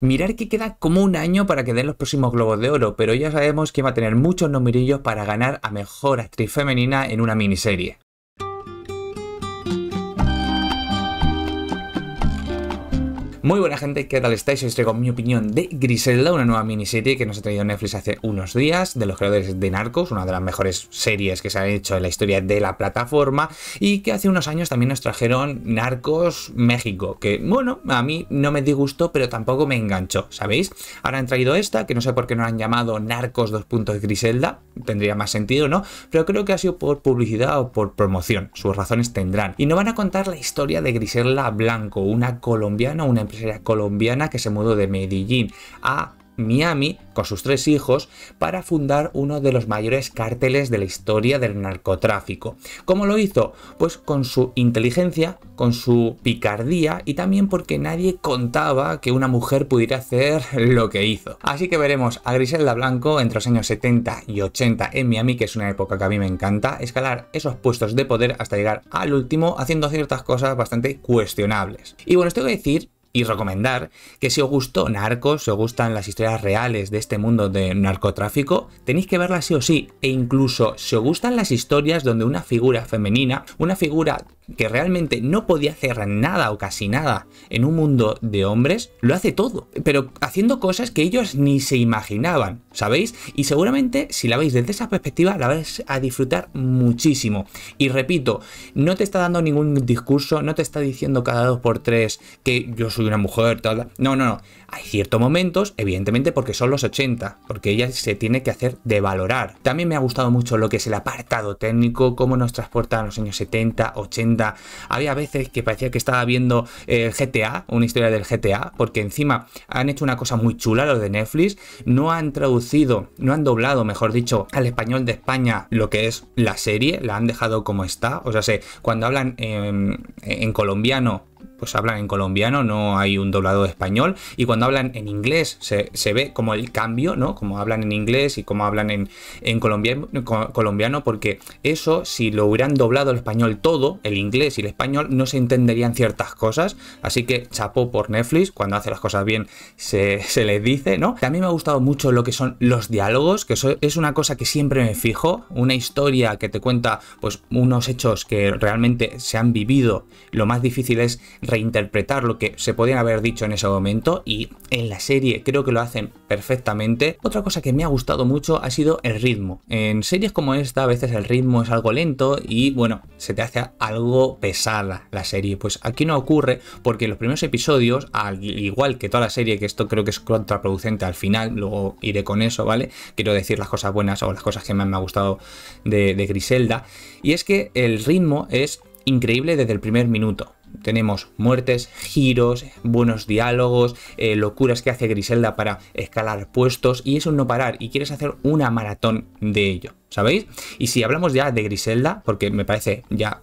Mirar que queda como un año para que den los próximos Globos de Oro, pero ya sabemos que va a tener muchos nomirillos para ganar a Mejor Actriz Femenina en una miniserie. Muy buena gente, ¿qué tal estáis? Hoy os traigo mi opinión de Griselda, una nueva miniserie que nos ha traído Netflix hace unos días, de los creadores de Narcos, una de las mejores series que se han hecho en la historia de la plataforma, y que hace unos años también nos trajeron Narcos México, que bueno, a mí no me disgustó, pero tampoco me enganchó, ¿sabéis? Ahora han traído esta, que no sé por qué no la han llamado Narcos 2. Griselda, tendría más sentido, ¿no? Pero creo que ha sido por publicidad o por promoción, sus razones tendrán. Y no van a contar la historia de Griselda Blanco, una colombiana, una empresa era colombiana que se mudó de Medellín a Miami con sus tres hijos para fundar uno de los mayores cárteles de la historia del narcotráfico. ¿Cómo lo hizo? Pues con su inteligencia, con su picardía y también porque nadie contaba que una mujer pudiera hacer lo que hizo. Así que veremos a Griselda Blanco entre los años 70 y 80 en Miami, que es una época que a mí me encanta, escalar esos puestos de poder hasta llegar al último haciendo ciertas cosas bastante cuestionables. Y bueno, os tengo que decir y recomendar que si os gustó Narcos, si os gustan las historias reales de este mundo de narcotráfico, tenéis que verla sí o sí. E incluso si os gustan las historias donde una figura femenina, una figura que realmente no podía hacer nada o casi nada en un mundo de hombres, lo hace todo, pero haciendo cosas que ellos ni se imaginaban, ¿sabéis? Y seguramente si la veis desde esa perspectiva la vais a disfrutar muchísimo. Y repito, no te está dando ningún discurso, no te está diciendo cada dos por tres que yo soy una mujer, tal. No, no, no. Hay ciertos momentos, evidentemente porque son los 80, porque ella se tiene que hacer de valorar. También me ha gustado mucho lo que es el apartado técnico, cómo nos transporta a los años 70, 80, había veces que parecía que estaba viendo el eh, GTA, una historia del GTA, porque encima han hecho una cosa muy chula los de Netflix, no han traducido, no han doblado, mejor dicho, al español de España lo que es la serie, la han dejado como está, o sea, sé, cuando hablan en colombiano pues hablan en colombiano, no hay un doblado de español. Y cuando hablan en inglés se, se, ve como el cambio, ¿no? Como hablan en inglés y como hablan en, en colombiano, porque eso, si lo hubieran doblado el español todo, el inglés y el español, no se entenderían ciertas cosas. Así que chapó por Netflix, cuando hace las cosas bien se, se les dice, ¿no? a mí me ha gustado mucho lo que son los diálogos, que es una cosa que siempre me fijo, una historia que te cuenta pues unos hechos que realmente se han vivido, lo más difícil es reinterpretar lo que se podían haber dicho en ese momento y en la serie creo que lo hacen perfectamente. Otra cosa que me ha gustado mucho ha sido el ritmo. En series como esta a veces el ritmo es algo lento y bueno, se te hace algo pesada la serie. Pues aquí no ocurre porque los primeros episodios, al igual que toda la serie, que esto creo que es contraproducente al final, luego iré con eso, ¿vale? Quiero decir las cosas buenas o las cosas que más me ha gustado de, de Griselda. Y es que el ritmo es increíble desde el primer minuto tenemos muertes, giros, buenos diálogos, eh, locuras que hace Griselda para escalar puestos y eso no parar y quieres hacer una maratón de ello, ¿sabéis? Y si hablamos ya de Griselda, porque me parece ya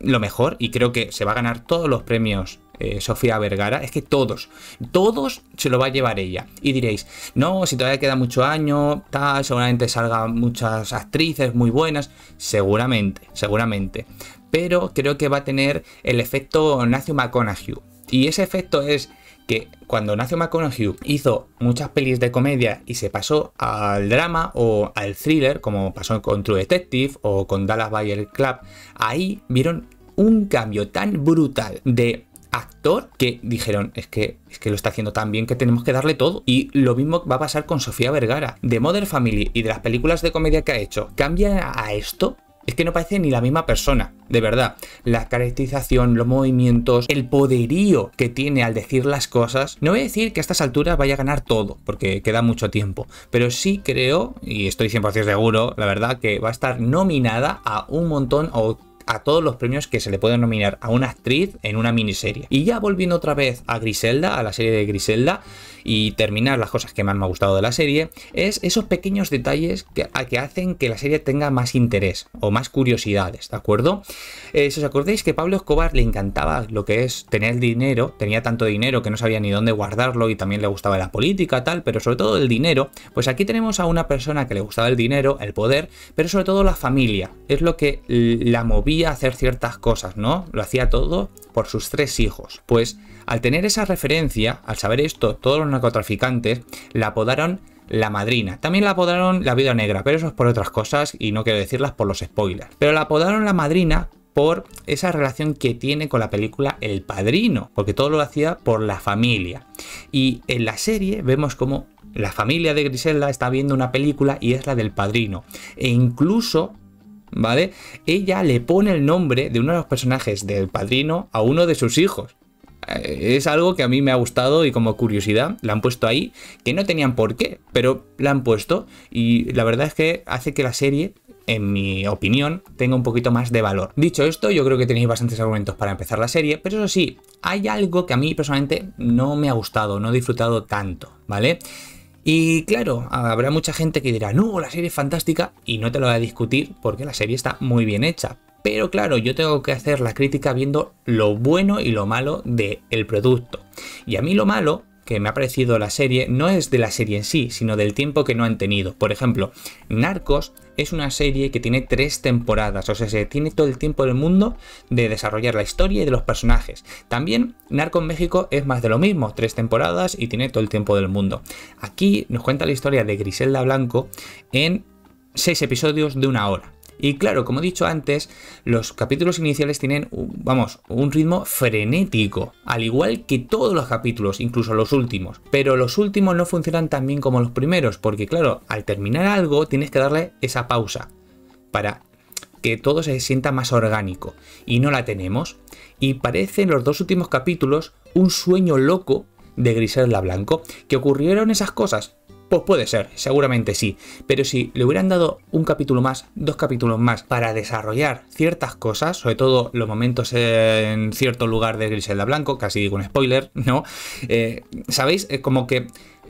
lo mejor y creo que se va a ganar todos los premios eh, Sofía Vergara, es que todos, todos se lo va a llevar ella. Y diréis, no, si todavía queda mucho año, tal, seguramente salgan muchas actrices muy buenas, seguramente, seguramente pero creo que va a tener el efecto Nacio McConaughey. Y ese efecto es que cuando Nacio McConaughey hizo muchas pelis de comedia y se pasó al drama o al thriller, como pasó con True Detective o con Dallas Bayer Club, ahí vieron un cambio tan brutal de actor que dijeron es que es que lo está haciendo tan bien que tenemos que darle todo y lo mismo va a pasar con Sofía Vergara de Mother Family y de las películas de comedia que ha hecho cambia a esto es que no parece ni la misma persona, de verdad. La caracterización, los movimientos, el poderío que tiene al decir las cosas. No voy a decir que a estas alturas vaya a ganar todo, porque queda mucho tiempo. Pero sí creo, y estoy 100% seguro, la verdad, que va a estar nominada a un montón o a todos los premios que se le pueden nominar a una actriz en una miniserie. Y ya volviendo otra vez a Griselda, a la serie de Griselda, y terminar las cosas que más me ha gustado de la serie, es esos pequeños detalles que, a que hacen que la serie tenga más interés o más curiosidades, ¿de acuerdo? Eh, si os acordáis que Pablo Escobar le encantaba lo que es tener dinero, tenía tanto dinero que no sabía ni dónde guardarlo y también le gustaba la política, tal, pero sobre todo el dinero, pues aquí tenemos a una persona que le gustaba el dinero, el poder, pero sobre todo la familia, es lo que la movía hacer ciertas cosas, ¿no? Lo hacía todo por sus tres hijos. Pues al tener esa referencia, al saber esto, todos los narcotraficantes la apodaron la madrina. También la apodaron la vida negra, pero eso es por otras cosas y no quiero decirlas por los spoilers. Pero la apodaron la madrina por esa relación que tiene con la película El Padrino, porque todo lo hacía por la familia. Y en la serie vemos como la familia de Griselda está viendo una película y es la del Padrino. E incluso ¿vale? Ella le pone el nombre de uno de los personajes del padrino a uno de sus hijos. Eh, es algo que a mí me ha gustado y como curiosidad la han puesto ahí, que no tenían por qué, pero la han puesto y la verdad es que hace que la serie, en mi opinión, tenga un poquito más de valor. Dicho esto, yo creo que tenéis bastantes argumentos para empezar la serie, pero eso sí, hay algo que a mí personalmente no me ha gustado, no he disfrutado tanto, ¿vale? Y claro, habrá mucha gente que dirá, no, la serie es fantástica y no te lo voy a discutir porque la serie está muy bien hecha. Pero claro, yo tengo que hacer la crítica viendo lo bueno y lo malo del el producto. Y a mí lo malo que me ha parecido la serie no es de la serie en sí, sino del tiempo que no han tenido. Por ejemplo, Narcos es una serie que tiene tres temporadas, o sea, se tiene todo el tiempo del mundo de desarrollar la historia y de los personajes. También Narcos México es más de lo mismo, tres temporadas y tiene todo el tiempo del mundo. Aquí nos cuenta la historia de Griselda Blanco en seis episodios de una hora. Y claro, como he dicho antes, los capítulos iniciales tienen, vamos, un ritmo frenético, al igual que todos los capítulos, incluso los últimos. Pero los últimos no funcionan tan bien como los primeros, porque claro, al terminar algo tienes que darle esa pausa para que todo se sienta más orgánico. Y no la tenemos. Y parecen los dos últimos capítulos un sueño loco de Griselda Blanco. ¿Que ocurrieron esas cosas? Pues puede ser, seguramente sí, pero si le hubieran dado un capítulo más, dos capítulos más, para desarrollar ciertas cosas, sobre todo los momentos en cierto lugar de Griselda Blanco, casi digo un spoiler, ¿no? Eh, ¿Sabéis? Es como que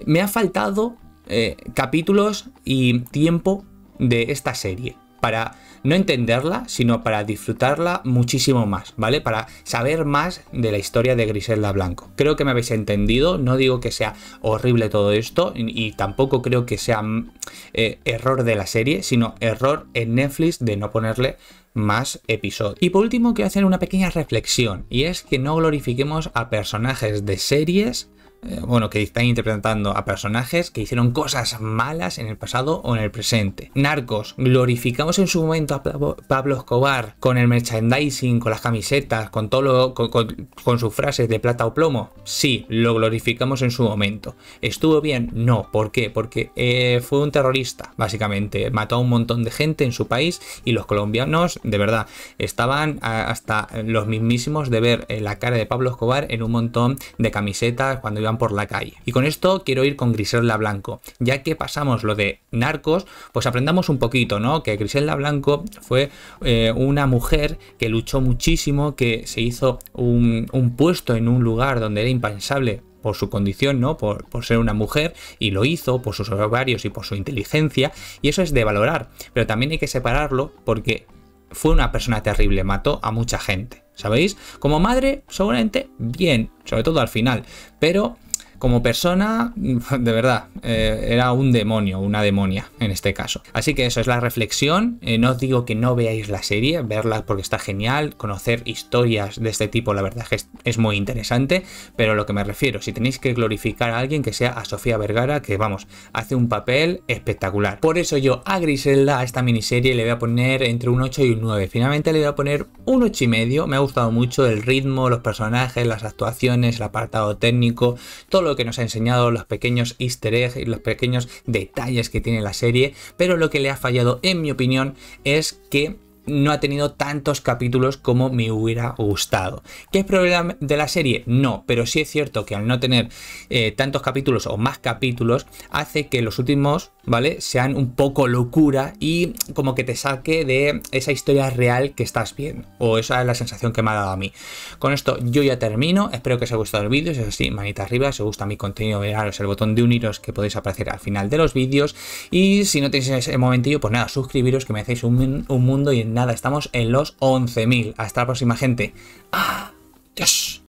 me ha faltado eh, capítulos y tiempo de esta serie para no entenderla, sino para disfrutarla muchísimo más, ¿vale? Para saber más de la historia de Griselda Blanco. Creo que me habéis entendido, no digo que sea horrible todo esto y, tampoco creo que sea mm, eh, error de la serie, sino error en Netflix de no ponerle más episodios. Y por último quiero hacer una pequeña reflexión y es que no glorifiquemos a personajes de series eh, bueno, que están interpretando a personajes que hicieron cosas malas en el pasado o en el presente. Narcos, glorificamos en su momento a Pablo Escobar con el merchandising, con las camisetas, con todo lo, con, sus frases de plata o plomo. Sí, lo glorificamos en su momento. ¿Estuvo bien? No. ¿Por qué? Porque eh, fue un terrorista, básicamente. Mató a un montón de gente en su país y los colombianos, de verdad, estaban hasta los mismísimos de ver eh, la cara de Pablo Escobar en un montón de camisetas cuando iban por la calle. Y con esto quiero ir con Griselda Blanco, ya que pasamos lo de narcos, pues aprendamos un poquito, ¿no? Que Griselda Blanco fue eh, una mujer que luchó muchísimo, que se hizo un, un puesto en un lugar donde era impensable por su condición, ¿no? Por, por, ser una mujer, y lo hizo por sus ovarios y por su inteligencia, y eso es de valorar, pero también hay que separarlo porque fue una persona terrible, mató a mucha gente, ¿sabéis? Como madre, seguramente bien, sobre todo al final, pero como persona, de verdad, eh, era un demonio, una demonia en este caso. Así que eso es la reflexión. Eh, no os digo que no veáis la serie, verla porque está genial, conocer historias de este tipo, la verdad es que es muy interesante, pero lo que me refiero, si tenéis que glorificar a alguien, que sea a Sofía Vergara, que vamos, hace un papel espectacular. Por eso yo a Griselda, a esta miniserie, le voy a poner entre un 8 y un 9. Finalmente le voy a poner un 8 y medio. Me ha gustado mucho el ritmo, los personajes, las actuaciones, el apartado técnico, todo lo que nos ha enseñado, los pequeños easter y los pequeños detalles que tiene la serie, pero lo que le ha fallado, en mi opinión, es que no ha tenido tantos capítulos como me hubiera gustado. ¿Qué es problema de la serie? No, pero sí es cierto que al no tener eh, tantos capítulos o más capítulos, hace que los últimos, ¿vale? Sean un poco locura y como que te saque de esa historia real que estás viendo. O esa es la sensación que me ha dado a mí. Con esto yo ya termino, espero que os haya gustado el vídeo, si es así, manita arriba, si os gusta mi contenido, miraros el botón de uniros que podéis aparecer al final de los vídeos y si no tenéis ese momentillo, pues nada, suscribiros que me hacéis un, un mundo y en nada, estamos en los 11.000. Hasta la próxima, gente. ¡Ah! ¡Dios!